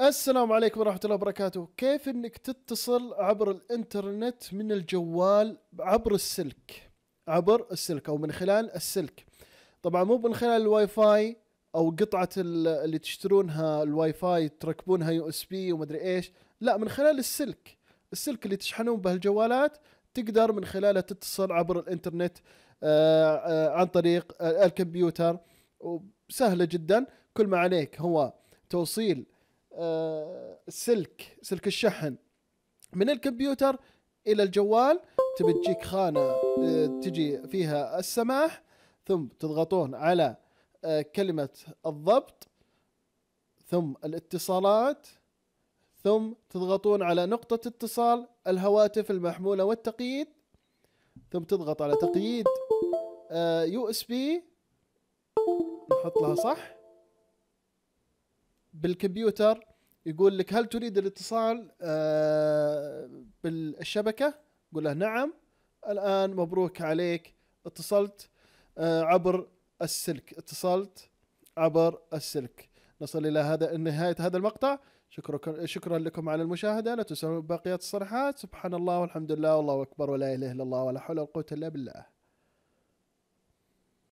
السلام عليكم ورحمة الله وبركاته كيف انك تتصل عبر الانترنت من الجوال عبر السلك عبر السلك او من خلال السلك طبعا مو من خلال الواي فاي او قطعة اللي تشترونها الواي فاي تركبونها يو اس بي ومدري ايش لا من خلال السلك السلك اللي تشحنون به الجوالات تقدر من خلاله تتصل عبر الانترنت آه، آه، عن طريق الكمبيوتر وسهلة جدا كل ما عليك هو توصيل آه، سلك سلك الشحن من الكمبيوتر الى الجوال تبي تجيك خانه آه، تجي فيها السماح ثم تضغطون على آه، كلمه الضبط ثم الاتصالات ثم تضغطون على نقطة اتصال الهواتف المحمولة والتقييد ثم تضغط على تقييد يو اس بي نحط لها صح بالكمبيوتر يقول لك هل تريد الاتصال آه، بالشبكه؟ قول له نعم الان مبروك عليك اتصلت آه، عبر السلك اتصلت عبر السلك نصل الى هذا نهايه هذا المقطع شكرا شكرا لكم على المشاهده لا تنسوا باقيات الصالحات سبحان الله والحمد لله والله اكبر ولا اله الا الله ولا حول ولا قوه الا بالله